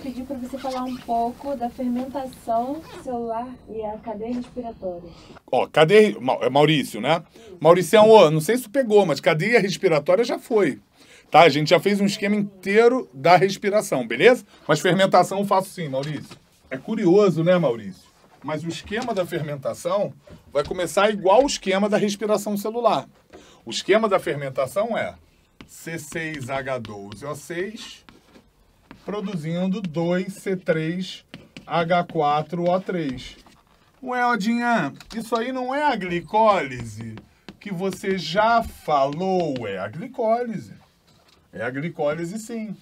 pedir para você falar um pouco da fermentação celular e a cadeia respiratória. Ó, cadeia. É Maurício, né? Mauricião, ó, é não sei se pegou, mas cadeia respiratória já foi. Tá? A gente já fez um esquema inteiro da respiração, beleza? Mas fermentação eu faço sim, Maurício. É curioso, né, Maurício? Mas o esquema da fermentação vai começar igual o esquema da respiração celular. O esquema da fermentação é C6H12O6 produzindo 2C3H4O3. Ué, Odinha, isso aí não é a glicólise que você já falou, é a glicólise. É a glicólise, sim.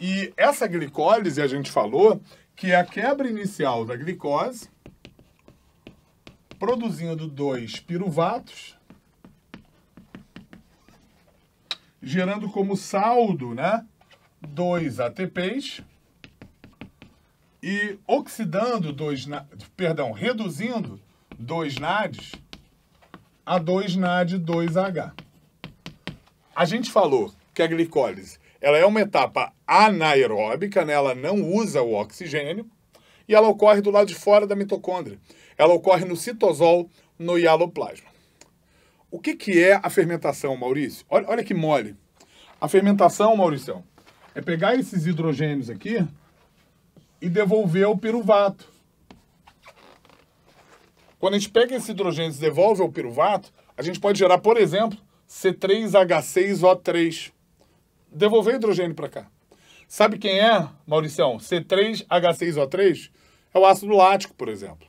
E essa glicólise, a gente falou, que é a quebra inicial da glicose, produzindo dois piruvatos, gerando como saldo, né? dois ATPs e oxidando dois, perdão, reduzindo 2 NADs a 2 NAD 2H. A gente falou que a glicólise ela é uma etapa anaeróbica, né? ela não usa o oxigênio, e ela ocorre do lado de fora da mitocôndria. Ela ocorre no citosol, no hialoplasma. O que, que é a fermentação, Maurício? Olha, olha que mole. A fermentação, Maurício, é pegar esses hidrogênios aqui e devolver ao piruvato. Quando a gente pega esses hidrogênios e devolve ao piruvato, a gente pode gerar, por exemplo, C3H6O3. Devolver hidrogênio para cá. Sabe quem é, Mauricião? C3H6O3 é o ácido lático, por exemplo.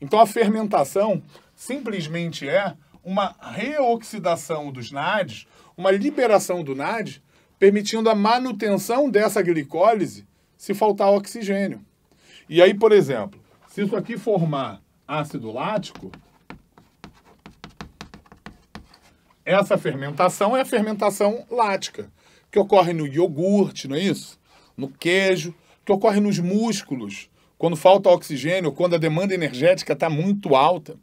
Então a fermentação simplesmente é uma reoxidação dos NADs, uma liberação do NAD permitindo a manutenção dessa glicólise se faltar oxigênio. E aí, por exemplo, se isso aqui formar ácido lático, essa fermentação é a fermentação lática, que ocorre no iogurte, não é isso? No queijo, que ocorre nos músculos, quando falta oxigênio, quando a demanda energética está muito alta.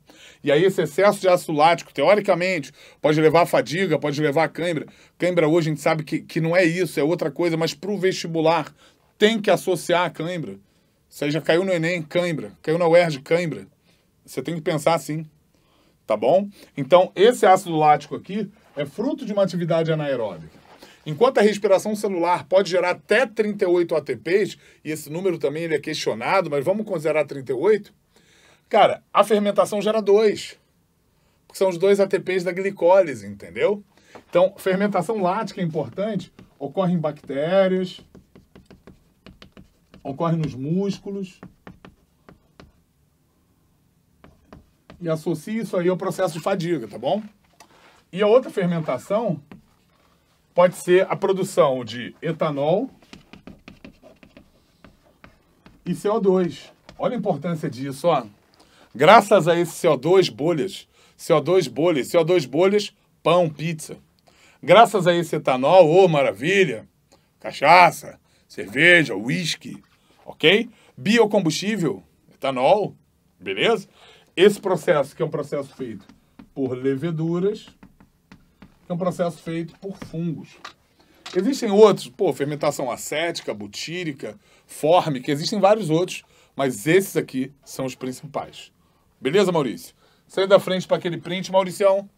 E aí esse excesso de ácido lático, teoricamente, pode levar a fadiga, pode levar a cãibra. Cãibra hoje a gente sabe que, que não é isso, é outra coisa, mas para o vestibular tem que associar a cãibra. Você já caiu no Enem, cãibra. Caiu na UERJ, cãibra. Você tem que pensar assim, tá bom? Então, esse ácido lático aqui é fruto de uma atividade anaeróbica. Enquanto a respiração celular pode gerar até 38 ATPs, e esse número também ele é questionado, mas vamos considerar 38, cara, a fermentação gera dois, Porque são os dois ATPs da glicólise, entendeu? Então, fermentação lática é importante, ocorre em bactérias, ocorre nos músculos. E associa isso aí ao processo de fadiga, tá bom? E a outra fermentação pode ser a produção de etanol e CO2. Olha a importância disso, ó. Graças a esse CO2 bolhas, CO2 bolhas, CO2 bolhas, pão, pizza. Graças a esse etanol, ô oh, maravilha, cachaça, cerveja, uísque, ok? Biocombustível, etanol, beleza? Esse processo, que é um processo feito por leveduras, que é um processo feito por fungos. Existem outros, pô, fermentação acética, butírica, fórmica, existem vários outros, mas esses aqui são os principais. Beleza, Maurício? Sai da frente para aquele print, Mauricião.